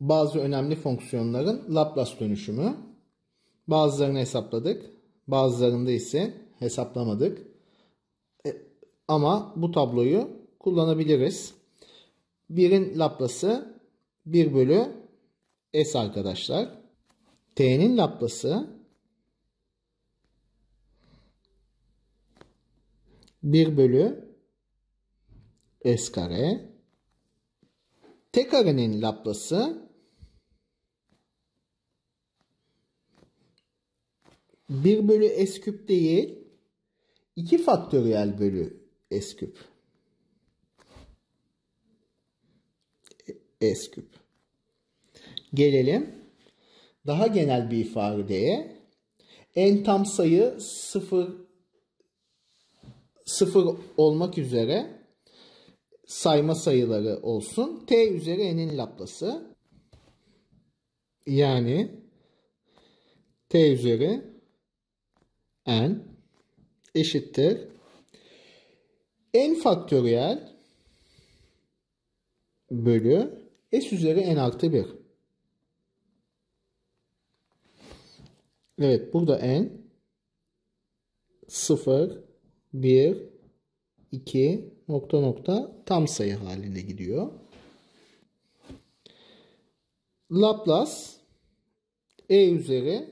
bazı önemli fonksiyonların Laplace dönüşümü. Bazılarını hesapladık. Bazılarında ise hesaplamadık. E, ama bu tabloyu kullanabiliriz. Birin Laplace'ı 1 bölü S arkadaşlar. T'nin Laplace'ı bir bölü S kare. T karenin Laplace'ı 1 bölü s küp değil 2 faktöriyel bölü s küp. S küp. Gelelim daha genel bir ifadeye. En tam sayı 0 0 olmak üzere sayma sayıları olsun. T üzeri n'in laplası. Yani t üzeri n eşittir n faktöriyel bölü s üzeri n artı 1. Evet burada n 0, 1, 2 nokta nokta tam sayı halinde gidiyor. Laplace e üzeri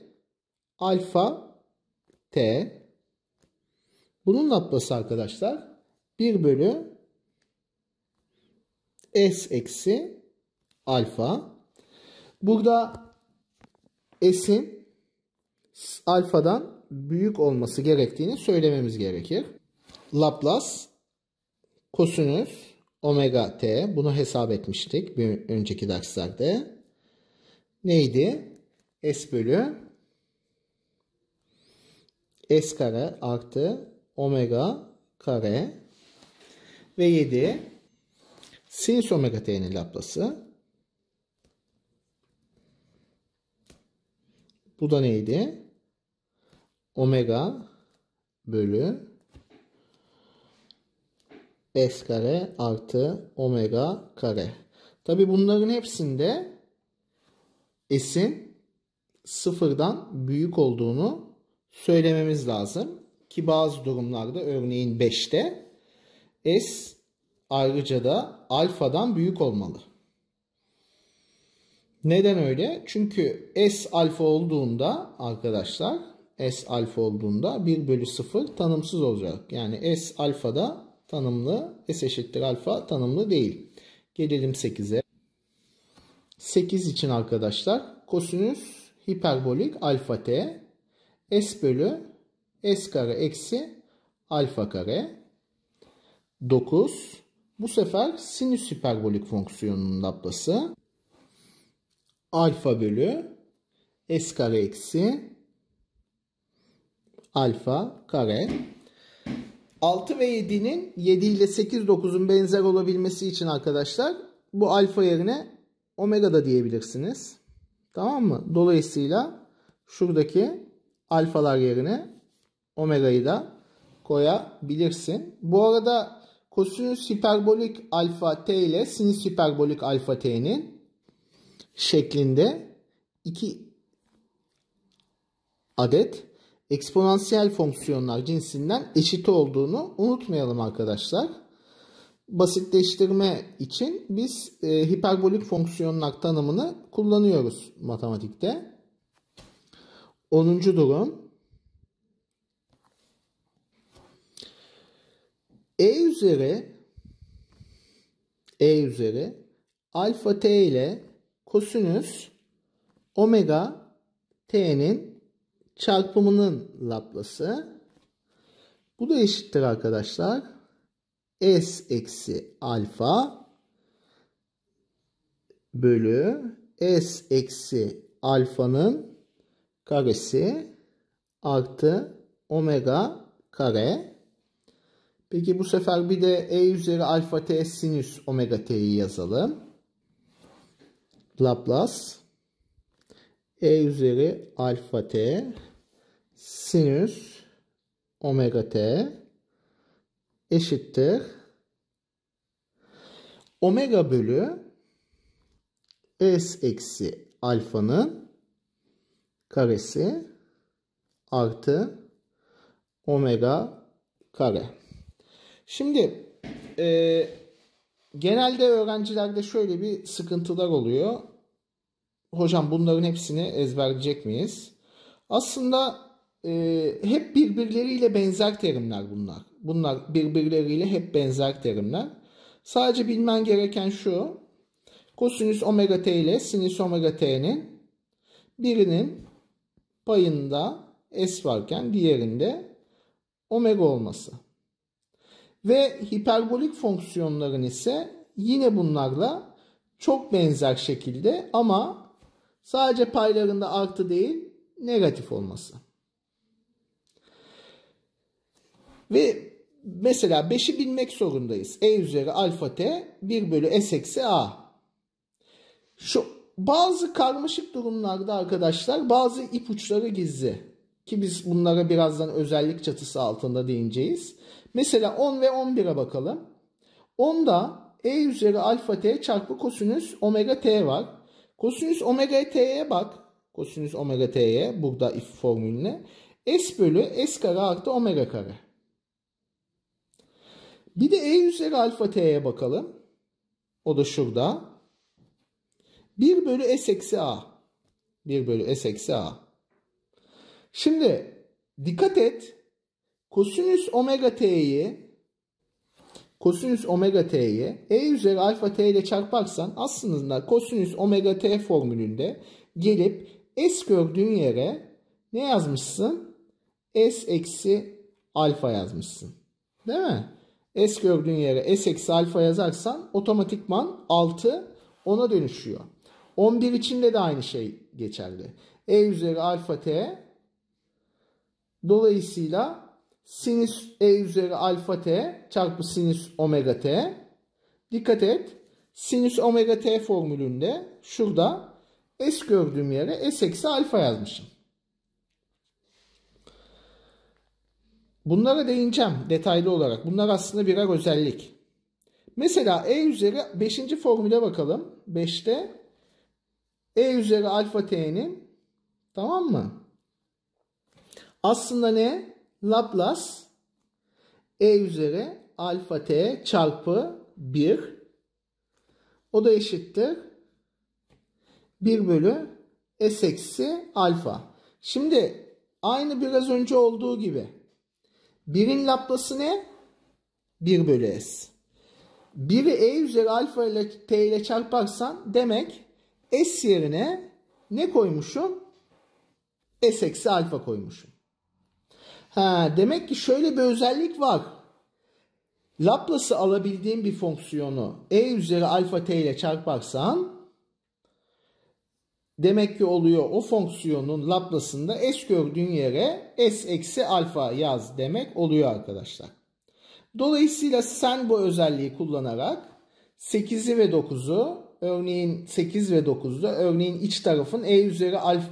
alfa t. Bunun laplası arkadaşlar 1 bölü s eksi alfa. Burada s'in alfadan büyük olması gerektiğini söylememiz gerekir. Laplace kosinüs omega t bunu hesap etmiştik bir önceki derslerde. Neydi? S bölü S kare artı omega kare ve 7 sinüs omega t'nin laplası. Bu da neydi? Omega bölü S kare artı omega kare. Tabi bunların hepsinde S'in sıfırdan büyük olduğunu söylememiz lazım. Ki bazı durumlarda örneğin 5'te S ayrıca da alfadan büyük olmalı. Neden öyle? Çünkü S alfa olduğunda arkadaşlar S alfa olduğunda 1 bölü 0 tanımsız olacak. Yani S alfa da tanımlı, S eşittir alfa tanımlı değil. Gelelim 8'e. 8 için arkadaşlar kosinüs hiperbolik alfa t S bölü S kare eksi alfa kare. 9. Bu sefer sinüs hiperbolik fonksiyonunun laplası. Alfa bölü S kare eksi alfa kare. 6 ve 7'nin 7 ile 8 9'un benzer olabilmesi için arkadaşlar bu alfa yerine omega da diyebilirsiniz. Tamam mı? Dolayısıyla şuradaki alfalar yerine omega'yı da koyabilirsin. Bu arada kosinüs hiperbolik alfa t ile sinüs hiperbolik alfa t'nin şeklinde iki adet eksponansiyel fonksiyonlar cinsinden eşit olduğunu unutmayalım arkadaşlar. Basitleştirme için biz e, hiperbolik fonksiyonlar tanımını kullanıyoruz matematikte. 10. durum. E üzeri E üzeri alfa t ile kosinüs omega t'nin çarpımının laplası. Bu da eşittir arkadaşlar. S eksi alfa bölü S eksi alfanın karesi artı omega kare. Peki bu sefer bir de e üzeri alfa t sinüs omega t'yi yazalım. Laplace e üzeri alfa t sinüs omega t eşittir omega bölü s eksi alfanın karesi artı omega kare. Şimdi e, genelde öğrencilerde şöyle bir sıkıntılar oluyor. Hocam bunların hepsini ezberleyecek miyiz? Aslında e, hep birbirleriyle benzer terimler bunlar. Bunlar birbirleriyle hep benzer terimler. Sadece bilmen gereken şu. Kosinüs omega t ile sinüs omega t'nin birinin payında S varken diğerinde omega olması. Ve hiperbolik fonksiyonların ise yine bunlarla çok benzer şekilde ama sadece paylarında artı değil negatif olması. Ve mesela 5'i bilmek zorundayız. E üzeri alfa t 1 bölü s eksi a. Şu bazı karmaşık durumlarda arkadaşlar bazı ipuçları gizli. Ki biz bunlara birazdan özellik çatısı altında değineceğiz. Mesela 10 ve 11'e bakalım. 10'da e üzeri alfa t çarpı kosinüs omega t var. Kosinüs omega t'ye bak. Kosinüs omega t'ye burada if formülüne. S bölü S kare artı omega kare. Bir de E üzeri alfa t'ye bakalım. O da şurada. 1 bölü S eksi A. 1 bölü S eksi A. Şimdi dikkat et. Kosinüs omega t'yi kosinüs omega t'yi e üzeri alfa t ile çarparsan aslında kosinüs omega t formülünde gelip s gördüğün yere ne yazmışsın? s eksi alfa yazmışsın. Değil mi? S gördüğün yere S eksi alfa yazarsan otomatikman 6 10'a dönüşüyor. 11 için de aynı şey geçerli. E üzeri alfa t dolayısıyla sinüs e üzeri alfa t çarpı sinüs omega t dikkat et sinüs omega t formülünde şurada s gördüğüm yere s eksi alfa yazmışım. Bunlara değineceğim detaylı olarak. Bunlar aslında birer özellik. Mesela E üzeri 5. formüle bakalım. 5'te e üzeri alfa t'nin tamam mı? Aslında ne? Laplace E üzeri alfa t çarpı 1 o da eşittir 1 bölü S eksi alfa. Şimdi aynı biraz önce olduğu gibi 1'in Laplace'ı ne? 1 bölü S. 1'i E üzeri alfa ile T ile çarparsan demek S yerine ne koymuşum? S eksi alfa koymuşum. Ha, demek ki şöyle bir özellik var. Laplace'ı alabildiğim bir fonksiyonu e üzeri alfa t ile çarparsan demek ki oluyor o fonksiyonun Laplace'ında s gördüğün yere s eksi alfa yaz demek oluyor arkadaşlar. Dolayısıyla sen bu özelliği kullanarak 8'i ve 9'u örneğin 8 ve 9'da örneğin iç tarafın e üzeri alf,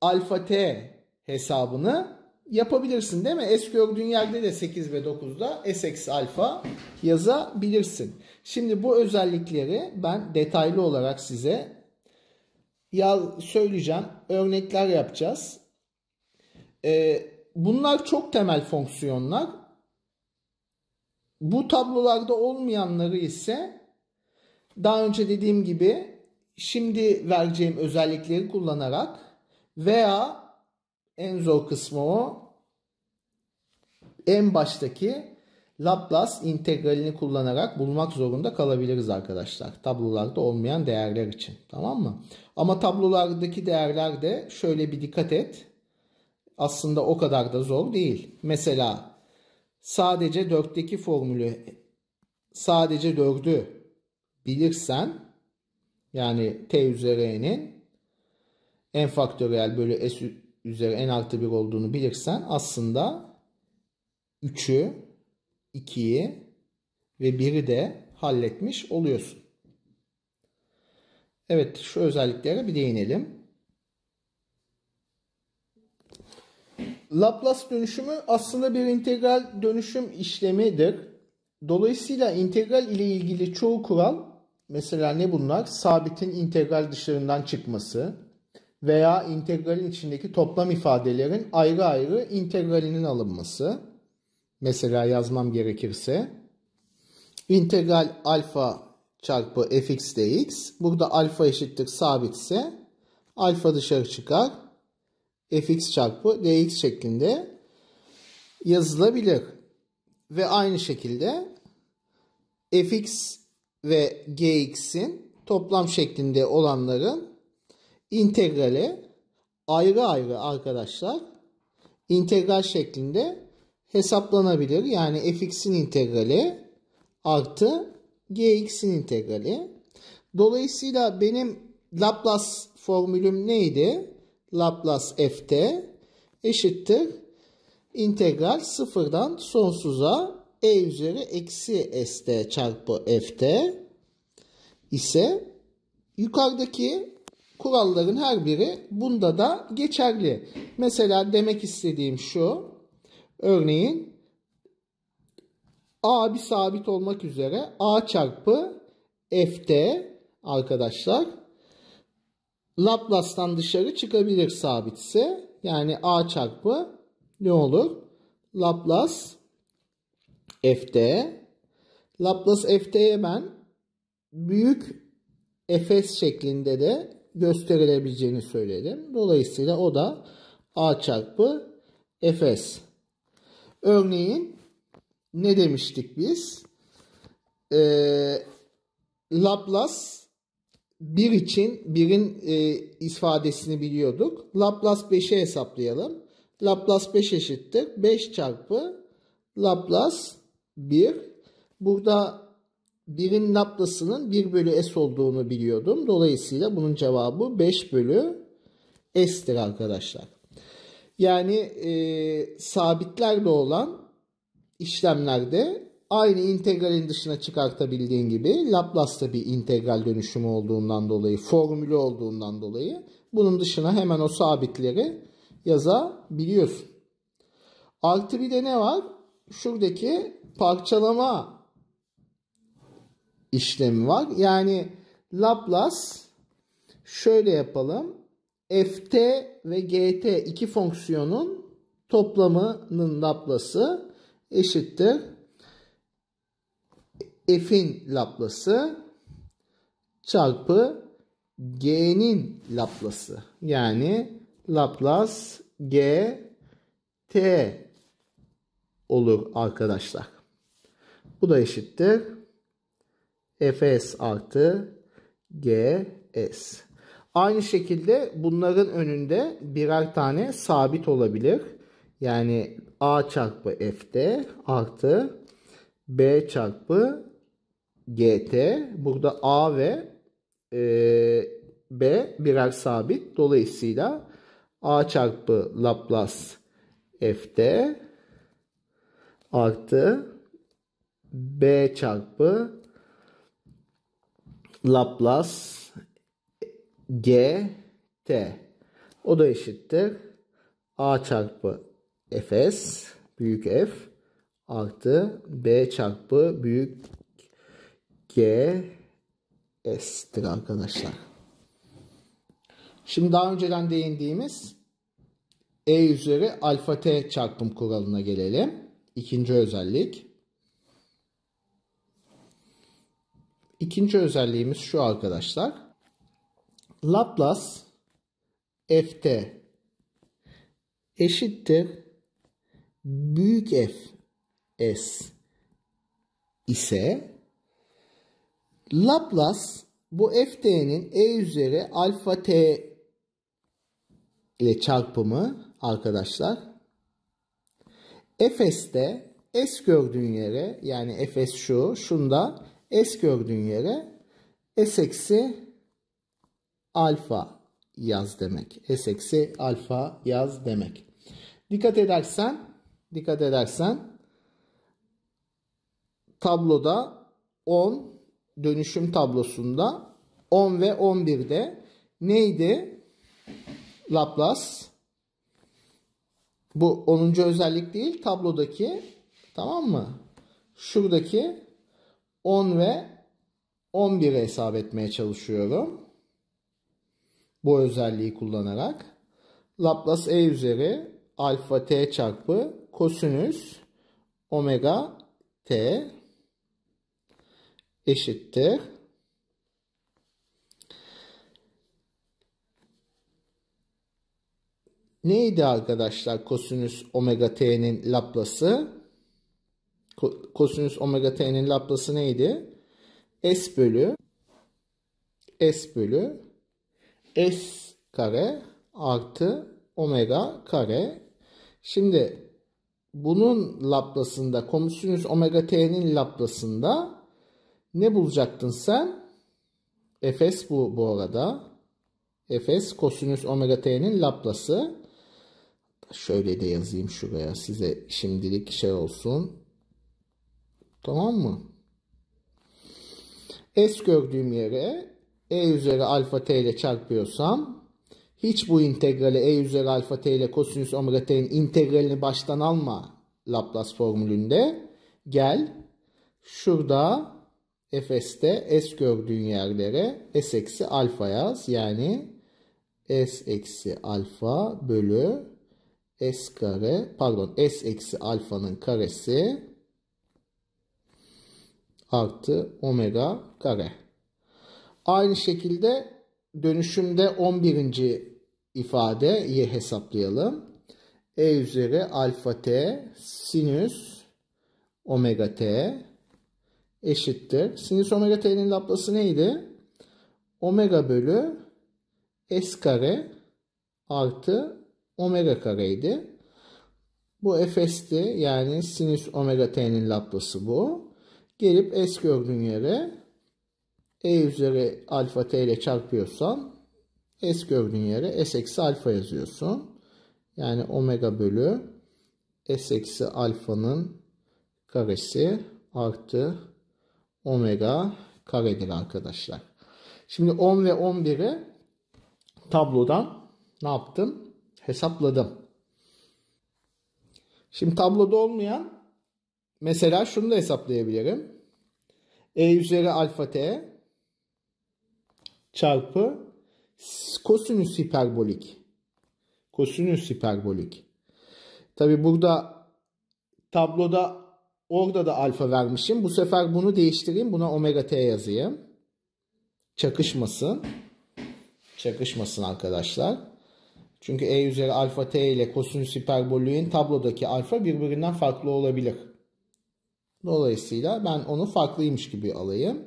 alfa t hesabını yapabilirsin değil mi? S gördüğün yerde de 8 ve 9'da S eksi alfa yazabilirsin. Şimdi bu özellikleri ben detaylı olarak size ya söyleyeceğim. Örnekler yapacağız. Ee, bunlar çok temel fonksiyonlar. Bu tablolarda olmayanları ise daha önce dediğim gibi şimdi vereceğim özellikleri kullanarak veya en zor kısmı o en baştaki Laplace integralini kullanarak bulmak zorunda kalabiliriz arkadaşlar. Tablolarda olmayan değerler için. Tamam mı? Ama tablolardaki değerler de şöyle bir dikkat et. Aslında o kadar da zor değil. Mesela sadece 4'teki formülü sadece 4'ü bilirsen yani t üzeri n'in n faktöriyel bölü s üzeri n artı 1 olduğunu bilirsen aslında 3'ü 2'yi ve 1'i de halletmiş oluyorsun. Evet şu özelliklere bir değinelim. Laplace dönüşümü aslında bir integral dönüşüm işlemidir. Dolayısıyla integral ile ilgili çoğu kural Mesela ne bunlar? Sabitin integral dışlarından çıkması veya integralin içindeki toplam ifadelerin ayrı ayrı integralinin alınması. Mesela yazmam gerekirse integral alfa çarpı fx dx. Burada alfa eşittir sabitse alfa dışarı çıkar. fx çarpı dx şeklinde yazılabilir. Ve aynı şekilde fx ve gx'in toplam şeklinde olanların integrali ayrı ayrı arkadaşlar integral şeklinde hesaplanabilir. Yani fx'in integrali artı gx'in integrali. Dolayısıyla benim Laplace formülüm neydi? Laplace ft eşittir integral sıfırdan sonsuza e üzeri eksi st çarpı ft ise yukarıdaki kuralların her biri bunda da geçerli. Mesela demek istediğim şu. Örneğin a bir sabit olmak üzere a çarpı ft arkadaşlar Laplace'dan dışarı çıkabilir sabitse. Yani a çarpı ne olur? Laplace f'd. Laplace fd'ye ben büyük fs şeklinde de gösterilebileceğini söyledim. Dolayısıyla o da a çarpı fs. Örneğin ne demiştik biz? Ee, Laplace bir için birin e, ifadesini biliyorduk. Laplace 5'e hesaplayalım. Laplace 5 eşittir. 5 çarpı Laplace 1. Burada 1'in Laplasının 1 bölü S olduğunu biliyordum. Dolayısıyla bunun cevabı 5 bölü S'tir arkadaşlar. Yani e, sabitlerle olan işlemlerde aynı integralin dışına çıkartabildiğin gibi Laplace'da bir integral dönüşümü olduğundan dolayı, formülü olduğundan dolayı bunun dışına hemen o sabitleri yazabiliyorsun. Artı bir de ne var? şuradaki parçalama işlemi var. Yani Laplace şöyle yapalım. ft ve gt iki fonksiyonun toplamının Laplace'ı eşittir. f'in Laplace'ı çarpı g'nin Laplace'ı. Yani Laplace g t olur arkadaşlar. Bu da eşittir. Fs artı Gs. Aynı şekilde bunların önünde birer tane sabit olabilir. Yani A çarpı F'de artı B çarpı GT. Burada A ve e, B birer sabit. Dolayısıyla A çarpı Laplace F'de artı b çarpı Laplace g t. O da eşittir. a çarpı fs büyük f artı b çarpı büyük g s'tir arkadaşlar. Şimdi daha önceden değindiğimiz e üzeri alfa t çarpım kuralına gelelim. İkinci özellik. İkinci özelliğimiz şu arkadaşlar. Laplace ft eşittir büyük f s ise Laplace bu ft'nin e üzeri alfa t ile çarpımı arkadaşlar Efes'te S gördüğün yere yani Efes şu, şunda S gördüğün yere S eksi alfa yaz demek. S eksi alfa yaz demek. Dikkat edersen, dikkat edersen tabloda 10 dönüşüm tablosunda 10 ve 11'de neydi? Laplace bu 10. özellik değil tablodaki tamam mı? Şuradaki 10 ve 11'e hesap etmeye çalışıyorum. Bu özelliği kullanarak. Laplace e üzeri alfa t çarpı kosinüs omega t eşittir. neydi arkadaşlar kosinüs omega t'nin Laplace'ı? Kosinüs omega t'nin Laplace'ı neydi? S bölü S bölü S kare artı omega kare. Şimdi bunun Laplace'ında kosinüs omega t'nin Laplace'ında ne bulacaktın sen? Fs bu bu arada. Fs kosinüs omega t'nin Laplace'ı şöyle de yazayım şuraya size şimdilik şey olsun. Tamam mı? S gördüğüm yere E üzeri alfa t ile çarpıyorsam hiç bu integrali E üzeri alfa t ile kosinüs omega t'nin integralini baştan alma Laplace formülünde. Gel şurada Fs'te S gördüğün yerlere S eksi alfa yaz. Yani S eksi alfa bölü S kare pardon S eksi alfanın karesi artı omega kare. Aynı şekilde dönüşümde 11. ifadeyi hesaplayalım. E üzeri alfa t sinüs omega t eşittir. Sinüs omega t'nin laplası neydi? Omega bölü s kare artı omega kareydi. Bu fs'ti yani sinüs omega t'nin laplası bu. Gelip s gördüğün yere e üzeri alfa t ile çarpıyorsan s gördüğün yere s eksi alfa yazıyorsun. Yani omega bölü s eksi alfanın karesi artı omega karedir arkadaşlar. Şimdi 10 ve 11'i tablodan ne yaptım? hesapladım. Şimdi tabloda olmayan mesela şunu da hesaplayabilirim. E üzeri alfa t çarpı kosinüs hiperbolik. Kosinüs hiperbolik. Tabi burada tabloda orada da alfa vermişim. Bu sefer bunu değiştireyim. Buna omega t yazayım. Çakışmasın. Çakışmasın arkadaşlar. Çünkü E üzeri alfa t ile kosinüs hiperbolüğün tablodaki alfa birbirinden farklı olabilir. Dolayısıyla ben onu farklıymış gibi alayım.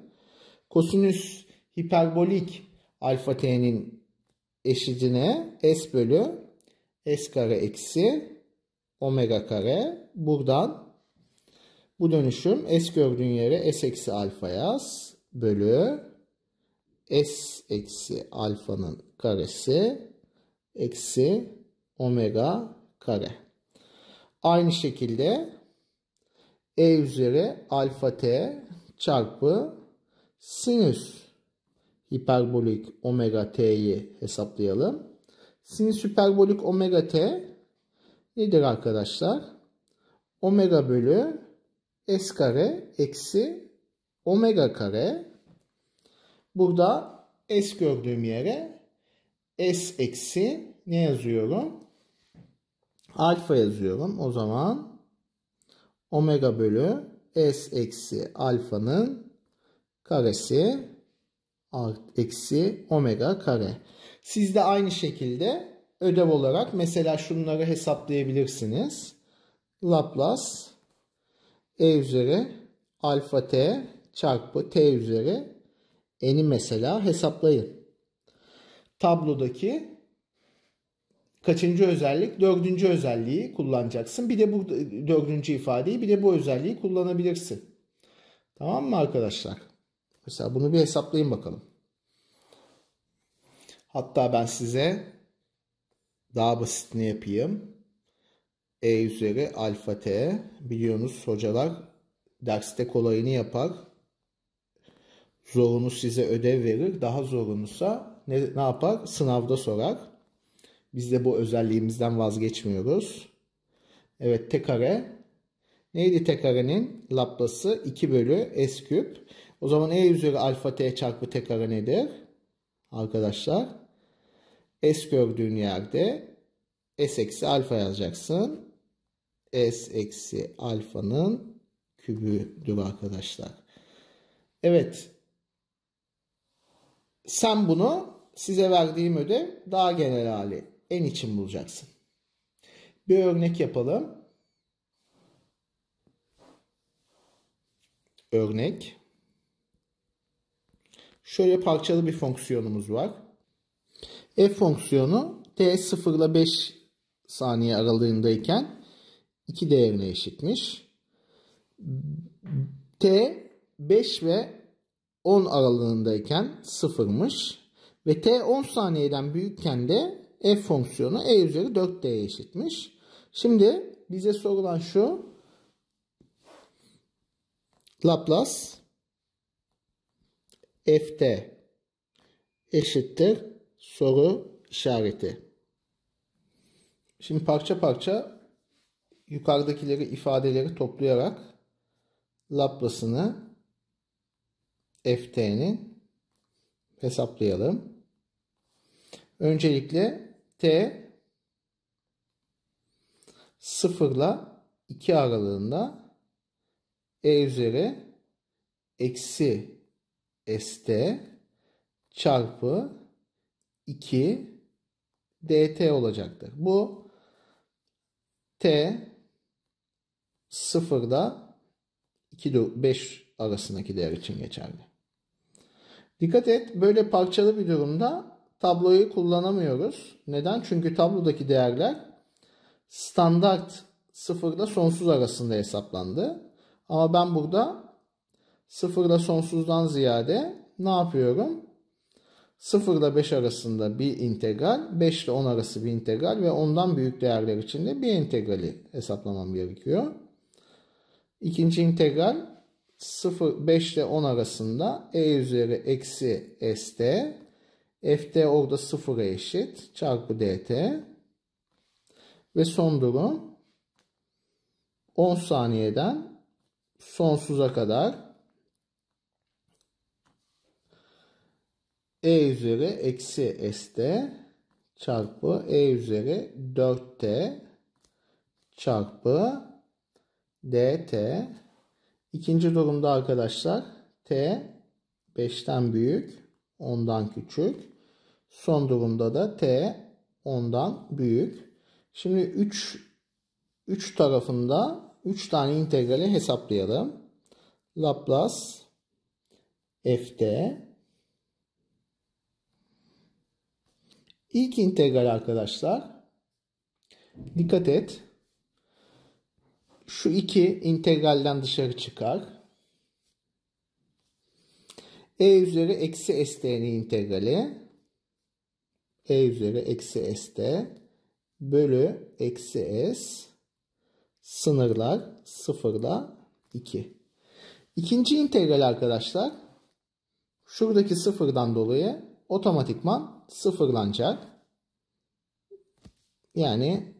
Kosinüs hiperbolik alfa t'nin eşitine s bölü s kare eksi omega kare. Buradan bu dönüşüm s gördüğün yere s eksi alfa yaz bölü s eksi alfanın karesi eksi omega kare. Aynı şekilde e üzeri alfa t çarpı sinüs hiperbolik omega t'yi hesaplayalım. Sinüs hiperbolik omega t nedir arkadaşlar? Omega bölü s kare eksi omega kare. Burada s gördüğüm yere S eksi ne yazıyorum? Alfa yazıyorum. O zaman omega bölü S eksi alfanın karesi eksi omega kare. Siz de aynı şekilde ödev olarak mesela şunları hesaplayabilirsiniz. Laplace e üzeri alfa t çarpı t üzeri n'i mesela hesaplayın tablodaki kaçıncı özellik? Dördüncü özelliği kullanacaksın. Bir de bu dördüncü ifadeyi bir de bu özelliği kullanabilirsin. Tamam mı arkadaşlar? Mesela bunu bir hesaplayın bakalım. Hatta ben size daha basitini yapayım. E üzeri alfa t. Biliyorsunuz hocalar derste kolayını yapar. Zorunu size ödev verir. Daha zorunusa ne, ne yapar? Sınavda sorar. Biz de bu özelliğimizden vazgeçmiyoruz. Evet t kare. Neydi t karenin laplası? 2 bölü s küp. O zaman e üzeri alfa t çarpı t kare nedir? Arkadaşlar s gördüğün yerde s eksi alfa yazacaksın. s eksi alfanın kübüdür arkadaşlar. Evet. Sen bunu size verdiğim ödev daha genel hali. En için bulacaksın. Bir örnek yapalım. Örnek. Şöyle parçalı bir fonksiyonumuz var. F fonksiyonu t 0 ile 5 saniye aralığındayken 2 değerine eşitmiş. t 5 ve 10 aralığındayken 0'mış. Ve t 10 saniyeden büyükken de f fonksiyonu e üzeri 4t'ye eşitmiş. Şimdi bize sorulan şu. Laplace ft eşittir soru işareti. Şimdi parça parça yukarıdakileri ifadeleri toplayarak Laplace'ını ft'nin hesaplayalım. Öncelikle T 0 ile 2 aralığında E üzeri eksi ST çarpı 2 dt olacaktır. Bu t 0'da 2 5 arasındaki değer için geçerli. Dikkat et böyle parçalı bir durumda tabloyu kullanamıyoruz. Neden? Çünkü tablodaki değerler standart sıfırla sonsuz arasında hesaplandı. Ama ben burada sıfırla sonsuzdan ziyade ne yapıyorum? 0 ile 5 arasında bir integral, 5 ile 10 arası bir integral ve ondan büyük değerler için de bir integrali hesaplamam gerekiyor. İkinci integral 0, 5 ile 10 arasında e üzeri eksi st FD orada sıfıra eşit çarpı DT ve son durum 10 saniyeden sonsuza kadar E üzeri eksi ST çarpı E üzeri 4T çarpı DT İkinci durumda arkadaşlar T 5'ten büyük 10'dan küçük. Son durumda da T 10'dan büyük. Şimdi 3 3 tarafında 3 tane integrali hesaplayalım. Laplace ft İlk integral arkadaşlar dikkat et şu iki integralden dışarı çıkar e üzeri eksi s't'nin integrali e üzeri eksi st bölü eksi s sınırlar 0 ile 2. İkinci integral arkadaşlar şuradaki sıfırdan dolayı otomatikman sıfırlanacak. Yani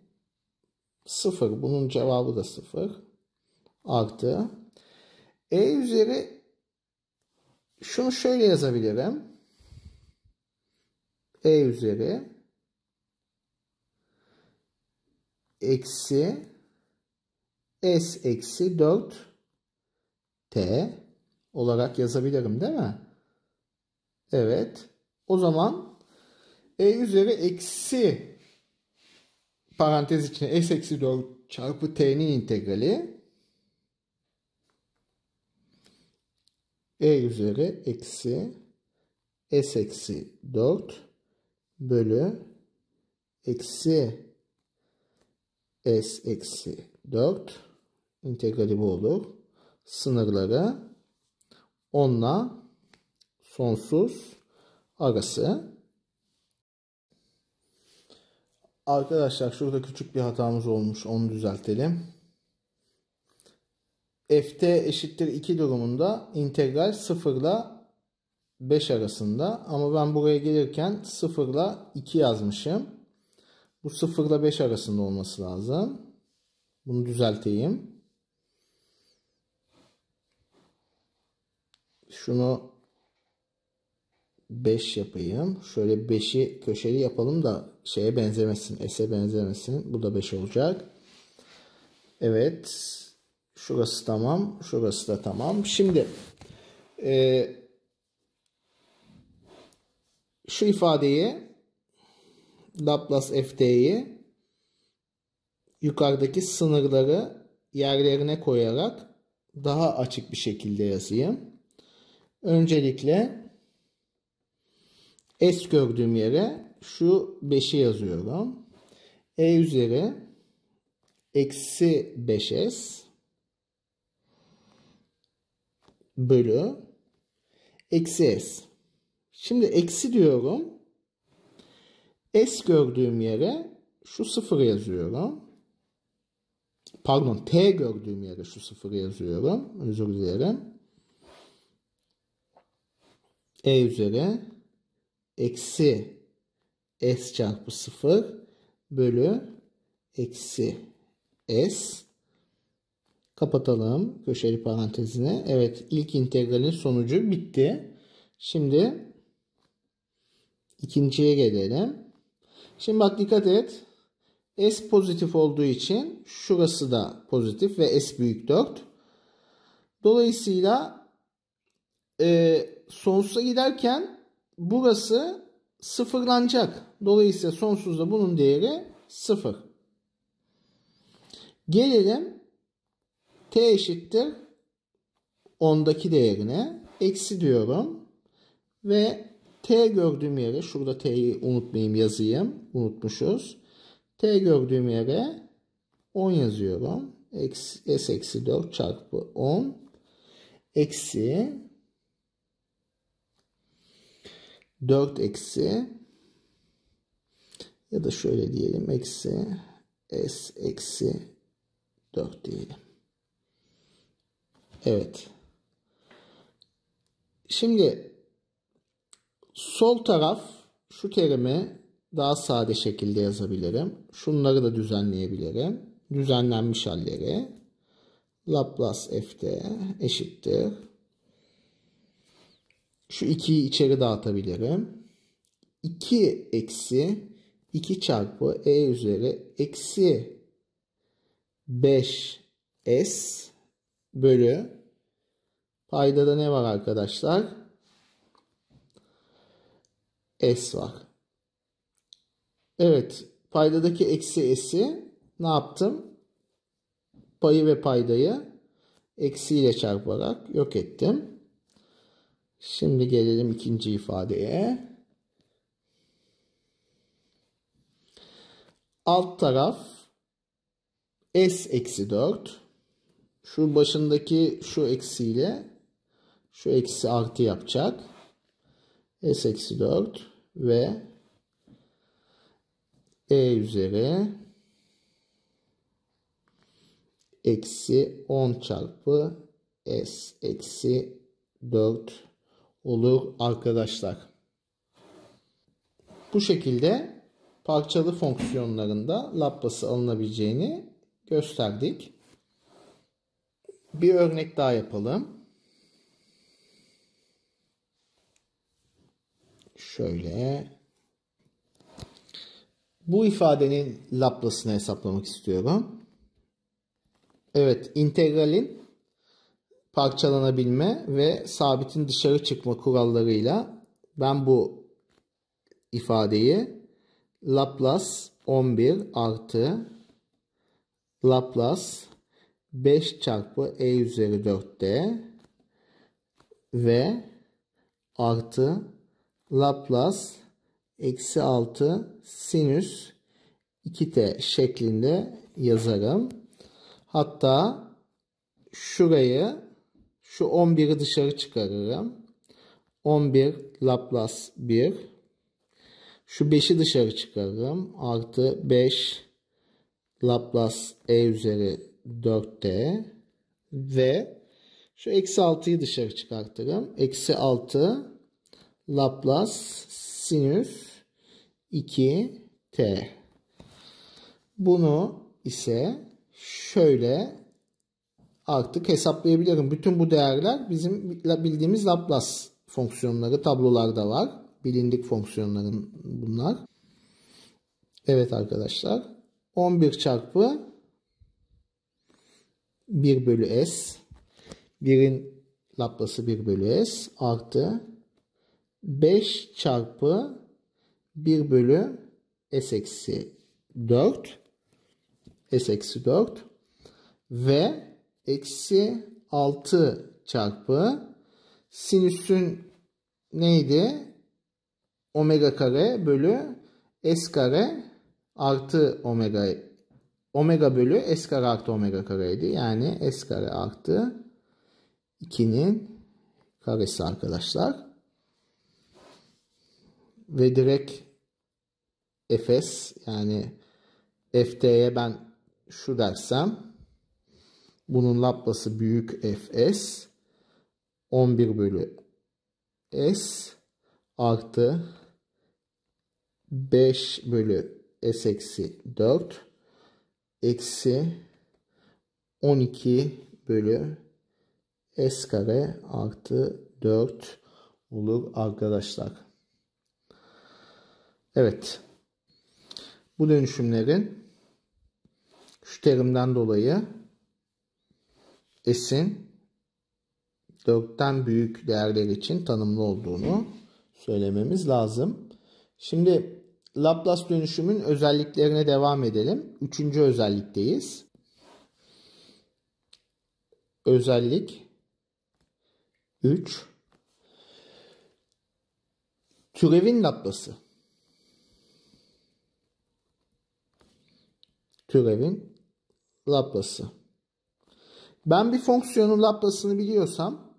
sıfır bunun cevabı da sıfır artı e üzeri şunu şöyle yazabilirim. E üzeri eksi S eksi 4 T olarak yazabilirim değil mi? Evet. O zaman E üzeri eksi parantez içine S eksi 4 çarpı T'nin integrali E üzeri eksi S eksi 4 bölü eksi S eksi 4 integrali bu olur. Sınırları 10 ile sonsuz arası. Arkadaşlar şurada küçük bir hatamız olmuş. Onu düzeltelim ft eşittir 2 durumunda integral 0 ile 5 arasında ama ben buraya gelirken 0 ile 2 yazmışım. Bu 0 ile 5 arasında olması lazım. Bunu düzelteyim. Şunu 5 yapayım. Şöyle 5'i köşeli yapalım da şeye benzemesin. S'e benzemesin. Bu da 5 olacak. Evet. Şurası tamam. Şurası da tamam. Şimdi e, şu ifadeyi Laplace FT'yi yukarıdaki sınırları yerlerine koyarak daha açık bir şekilde yazayım. Öncelikle S gördüğüm yere şu 5'i yazıyorum. E üzeri eksi 5S bölü eksi s. Şimdi eksi diyorum. S gördüğüm yere şu sıfır yazıyorum. Pardon T gördüğüm yere şu sıfır yazıyorum. Özür dilerim. E üzeri eksi S çarpı sıfır bölü eksi S Kapatalım köşeli parantezini. Evet ilk integralin sonucu bitti. Şimdi ikinciye gelelim. Şimdi bak dikkat et. S pozitif olduğu için şurası da pozitif ve S büyük 4. Dolayısıyla e, sonsuza giderken burası sıfırlanacak. Dolayısıyla sonsuzda bunun değeri sıfır. Gelelim t eşittir 10'daki değerine eksi diyorum. Ve t gördüğüm yere şurada t'yi unutmayayım yazayım. Unutmuşuz. t gördüğüm yere 10 yazıyorum. Eksi, s eksi 4 çarpı 10 eksi 4 eksi ya da şöyle diyelim eksi s eksi 4 diyelim. Evet. Şimdi sol taraf şu terimi daha sade şekilde yazabilirim. Şunları da düzenleyebilirim. Düzenlenmiş halleri. Laplace f'de eşittir. Şu 2'yi içeri dağıtabilirim. 2 eksi 2 çarpı e üzeri eksi 5s bölü payda da ne var arkadaşlar? S var. Evet paydadaki eksi S'i ne yaptım? Payı ve paydayı eksiyle çarparak yok ettim. Şimdi gelelim ikinci ifadeye. Alt taraf S eksi 4 şu başındaki şu eksiyle şu eksi artı yapacak. S eksi 4 ve E üzeri eksi 10 çarpı S eksi 4 olur arkadaşlar. Bu şekilde parçalı fonksiyonlarında Laplace'ı alınabileceğini gösterdik. Bir örnek daha yapalım. Şöyle. Bu ifadenin Laplace'ını hesaplamak istiyorum. Evet, integralin parçalanabilme ve sabitin dışarı çıkma kurallarıyla ben bu ifadeyi Laplace 11 artı Laplace 5 çarpı e üzeri 4d ve artı Laplace eksi 6 sinüs 2t şeklinde yazarım. Hatta şurayı şu 11'i dışarı çıkarırım. 11 Laplace 1. Şu 5'i dışarı çıkarırım. Artı 5 Laplace e üzeri 4D ve şu eksi 6'yı dışarı çıkartırım. Eksi 6 Laplace sinüs 2T. Bunu ise şöyle artık hesaplayabilirim. Bütün bu değerler bizim bildiğimiz Laplace fonksiyonları tablolarda var. Bilindik fonksiyonların bunlar. Evet arkadaşlar. 11 çarpı 1 bölü s. 1'in Laplası 1 bölü s artı 5 çarpı 1 bölü s eksi 4 s eksi 4 ve eksi 6 çarpı sinüsün neydi? Omega kare bölü s kare artı omega omega bölü s kare artı omega kareydi. Yani s kare artı 2'nin karesi arkadaşlar. Ve direkt fs yani ft'ye ben şu dersem bunun laplası büyük fs 11 bölü s artı 5 bölü s eksi 4 eksi 12 bölü s kare artı 4 olur arkadaşlar. Evet. Bu dönüşümlerin şu terimden dolayı s'in 4'ten büyük değerler için tanımlı olduğunu söylememiz lazım. Şimdi Laplace dönüşümün özelliklerine devam edelim. Üçüncü özellikteyiz. Özellik 3 Türevin Laplace'ı. Türevin Laplace'ı. Ben bir fonksiyonun Laplace'ını biliyorsam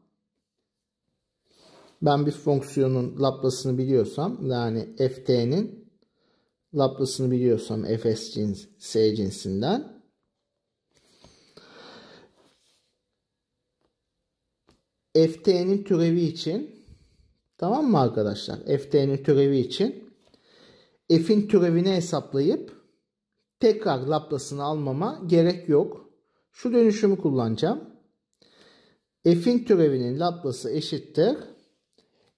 ben bir fonksiyonun Laplace'ını biliyorsam yani ft'nin Laplace'ını biliyorsam Fs cins, S cinsinden. Ft'nin türevi için tamam mı arkadaşlar? Ft'nin türevi için F'in türevini hesaplayıp tekrar Laplace'ını almama gerek yok. Şu dönüşümü kullanacağım. F'in türevinin Laplace'ı eşittir.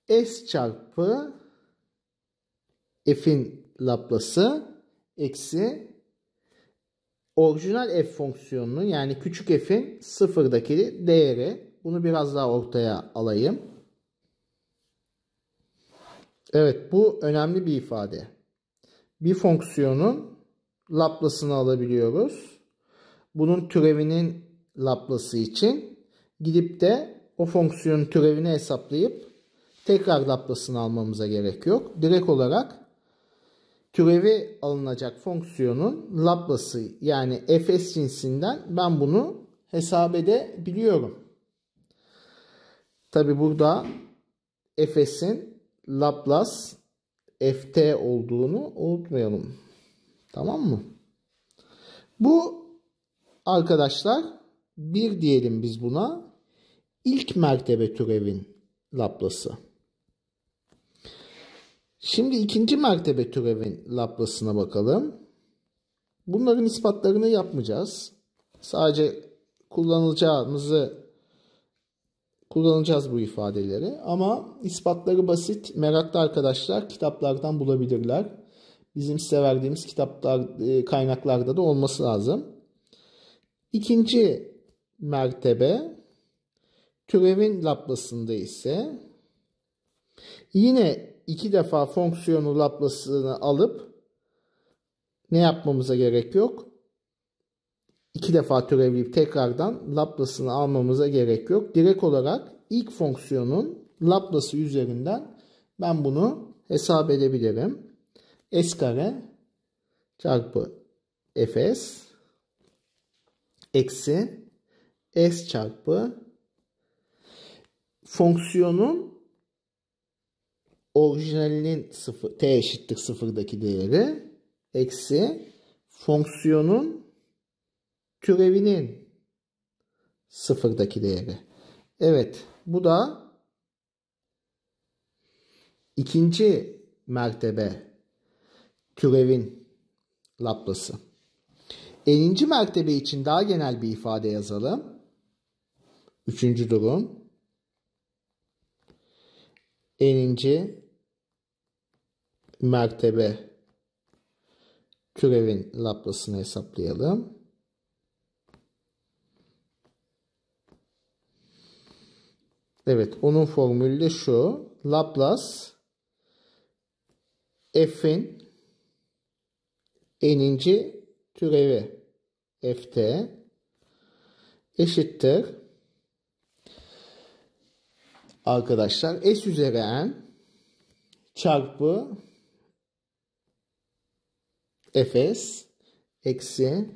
S çarpı F'in Laplace'ı eksi orijinal f fonksiyonunun yani küçük f'in sıfırdaki değeri. Bunu biraz daha ortaya alayım. Evet bu önemli bir ifade. Bir fonksiyonun Laplace'ını alabiliyoruz. Bunun türevinin Laplace'ı için gidip de o fonksiyonun türevini hesaplayıp tekrar Laplace'ını almamıza gerek yok. Direkt olarak türevi alınacak fonksiyonun Laplace'ı yani fs cinsinden ben bunu hesap edebiliyorum. Tabi burada fs'in Laplace ft olduğunu unutmayalım. Tamam mı? Bu arkadaşlar bir diyelim biz buna ilk mertebe türevin Laplace'ı. Şimdi ikinci mertebe türevin Laplace'ına bakalım. Bunların ispatlarını yapmayacağız. Sadece kullanılacağımızı kullanacağız bu ifadeleri. Ama ispatları basit. Meraklı arkadaşlar kitaplardan bulabilirler. Bizim size verdiğimiz kitaplar e, kaynaklarda da olması lazım. İkinci mertebe türevin Laplace'ında ise yine iki defa fonksiyonun Laplace'ını alıp ne yapmamıza gerek yok? İki defa türevleyip tekrardan Laplace'ını almamıza gerek yok. Direkt olarak ilk fonksiyonun Laplace'ı üzerinden ben bunu hesap edebilirim. S kare çarpı fs eksi s çarpı fonksiyonun orijinalinin sıfır, t eşittir sıfırdaki değeri eksi fonksiyonun türevinin sıfırdaki değeri. Evet bu da ikinci mertebe türevin laplası. Eninci mertebe için daha genel bir ifade yazalım. Üçüncü durum. Eninci mertebe türevin Laplace'ını hesaplayalım. Evet onun formülü de şu. Laplace f'in n'inci türevi ft eşittir arkadaşlar s üzeri n çarpı Efes eksi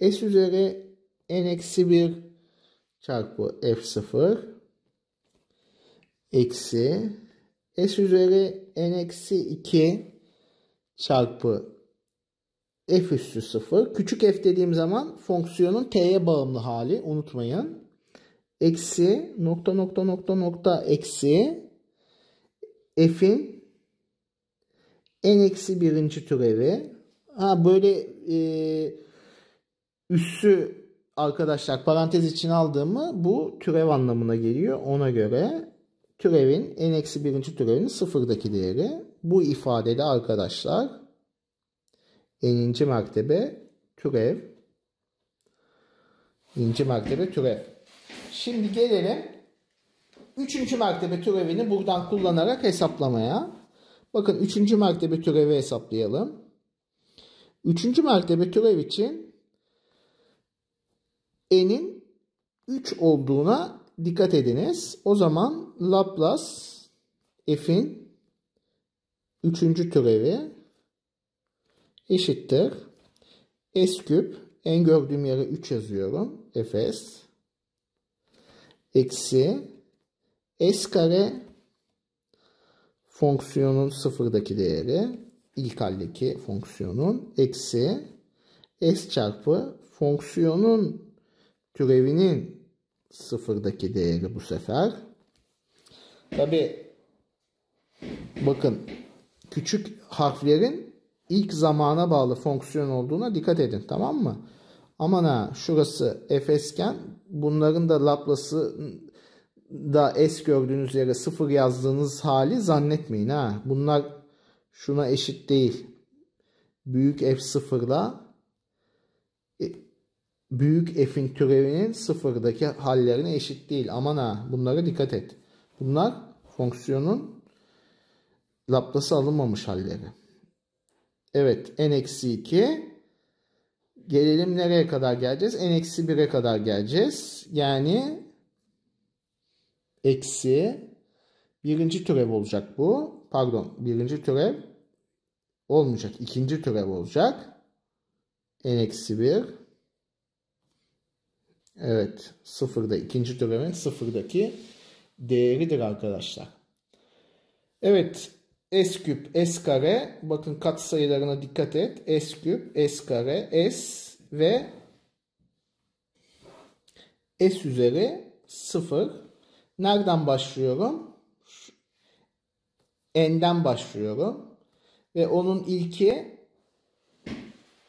S üzeri n eksi 1 çarpı F0 eksi S üzeri n eksi 2 çarpı f üstü 0. Küçük f dediğim zaman fonksiyonun t'ye bağımlı hali unutmayın. Eksi nokta nokta nokta nokta eksi f'in n eksi birinci türevi ha böyle e, üssü arkadaşlar parantez için aldığımı bu türev anlamına geliyor. Ona göre türevin n eksi birinci türevin sıfırdaki değeri bu ifadede arkadaşlar eninci mertebe türev inci mertebe türev. Şimdi gelelim üçüncü mertebe türevini buradan kullanarak hesaplamaya. Bakın üçüncü mertebe türevi hesaplayalım. Üçüncü maddede türev için n'in 3 olduğuna dikkat ediniz. O zaman Laplace f'in üçüncü türevi eşittir. S küp en gördüğüm yere 3 yazıyorum. Fs eksi S kare fonksiyonun sıfırdaki değeri ilk haldeki fonksiyonun eksi s çarpı fonksiyonun türevinin sıfırdaki değeri bu sefer. Tabi bakın küçük harflerin ilk zamana bağlı fonksiyon olduğuna dikkat edin tamam mı? Aman ha şurası fsken, bunların da laplası da S gördüğünüz yere sıfır yazdığınız hali zannetmeyin ha. Bunlar şuna eşit değil. Büyük f sıfırla e, büyük f'in türevinin sıfırdaki hallerine eşit değil. Aman ha bunlara dikkat et. Bunlar fonksiyonun laplası alınmamış halleri. Evet n eksi 2 gelelim nereye kadar geleceğiz? n eksi 1'e kadar geleceğiz. Yani eksi birinci türev olacak bu pardon birinci türev olmayacak. ikinci türev olacak. N-1 Evet sıfırda ikinci türevin sıfırdaki değeridir arkadaşlar. Evet S küp S kare bakın kat sayılarına dikkat et. S küp S kare S ve S üzeri 0. Nereden başlıyorum? n'den başlıyorum. Ve onun ilki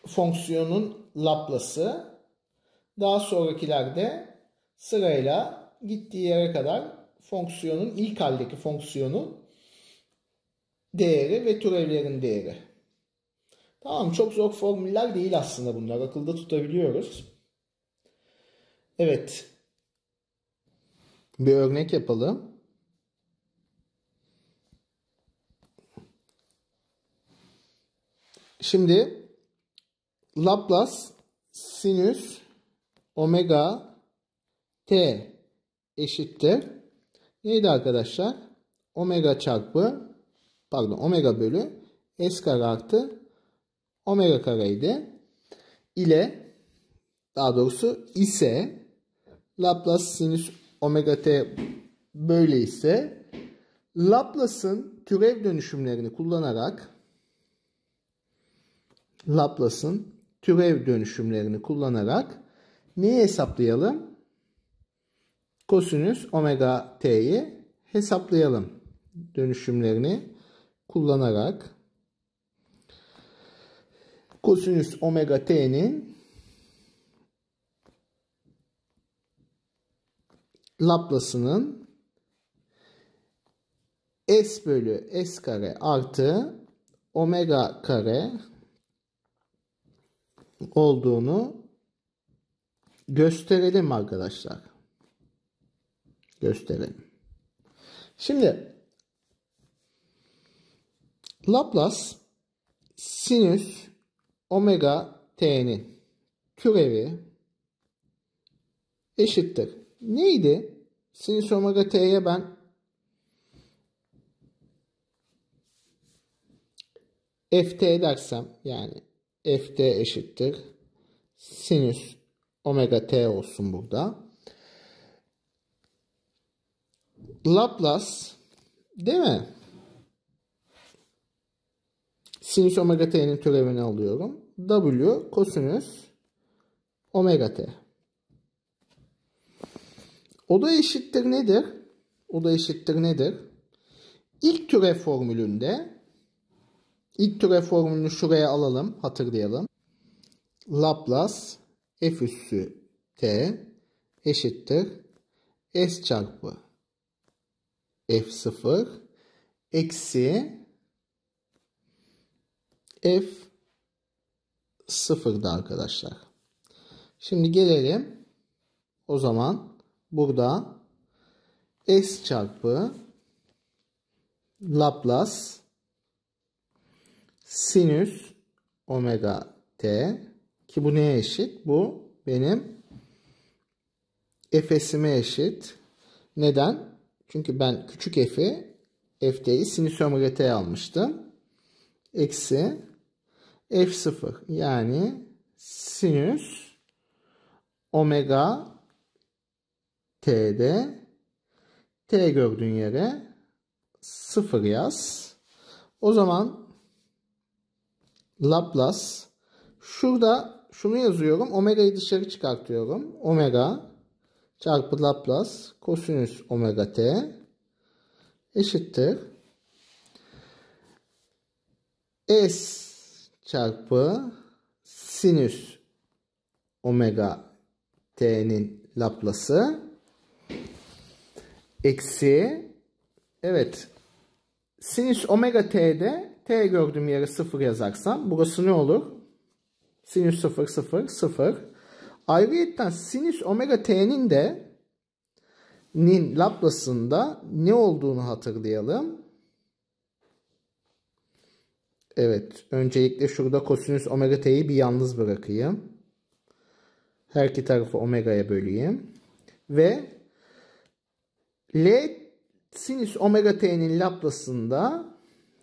fonksiyonun Laplace'ı. Daha sonrakilerde sırayla gittiği yere kadar fonksiyonun ilk haldeki fonksiyonun değeri ve türevlerin değeri. Tamam çok zor formüller değil aslında bunlar. Akılda tutabiliyoruz. Evet. Bir örnek yapalım. Şimdi Laplace sinüs omega t eşittir. Neydi arkadaşlar? Omega çarpı pardon omega bölü s kare artı omega kareydi. İle daha doğrusu ise Laplace sinüs omega t böyle ise Laplace'ın türev dönüşümlerini kullanarak Laplace'ın türev dönüşümlerini kullanarak neyi hesaplayalım? Kosinüs omega t'yi hesaplayalım. Dönüşümlerini kullanarak kosinüs omega t'nin Laplace'ının s bölü s kare artı omega kare olduğunu gösterelim arkadaşlar. Gösterelim. Şimdi Laplace sinüs omega t'nin türevi eşittir. Neydi? Sinüs omega t'ye ben ft dersem yani FD eşittir. Sinüs omega t olsun burada. Laplace değil mi? Sinüs omega t'nin türevini alıyorum. W kosinüs omega t. O da eşittir nedir? O da eşittir nedir? İlk türev formülünde İlk türev formülünü şuraya alalım. Hatırlayalım. Laplace f üssü t eşittir. S çarpı f0 eksi f sıfırda arkadaşlar. Şimdi gelelim. O zaman burada s çarpı Laplace sinüs omega t ki bu neye eşit? Bu benim efesime eşit. Neden? Çünkü ben küçük f'i f'deyi sinüs omega t almıştım. Eksi f0 yani sinüs omega t'de t gördüğün yere 0 yaz. O zaman Laplace. Şurada şunu yazıyorum. Omega'yı dışarı çıkartıyorum. Omega çarpı Laplace kosinüs omega t eşittir. S çarpı sinüs omega t'nin Laplace'ı eksi evet sinüs omega t'de T gördüğüm yere 0 yazarsam burası ne olur? Sinüs 0, 0, 0. Ayrıyetten sinüs omega t'nin de nin Laplace'ında ne olduğunu hatırlayalım. Evet. Öncelikle şurada kosinüs omega t'yi bir yalnız bırakayım. Her iki tarafı omega'ya böleyim. Ve L sinüs omega t'nin Laplace'ında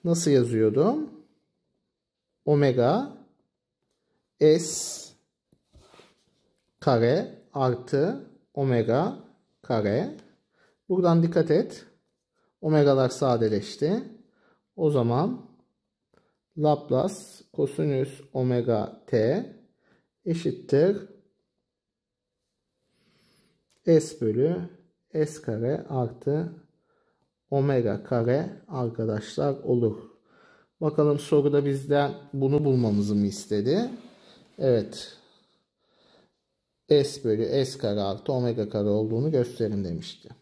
nasıl yazıyordum? Omega S kare artı omega kare. Buradan dikkat et. Omegalar sadeleşti. O zaman Laplace kosinüs omega t eşittir s bölü s kare artı omega kare arkadaşlar olur. Bakalım soruda bizden bunu bulmamızı mı istedi? Evet. S bölü S kare artı omega kare olduğunu gösterin demişti.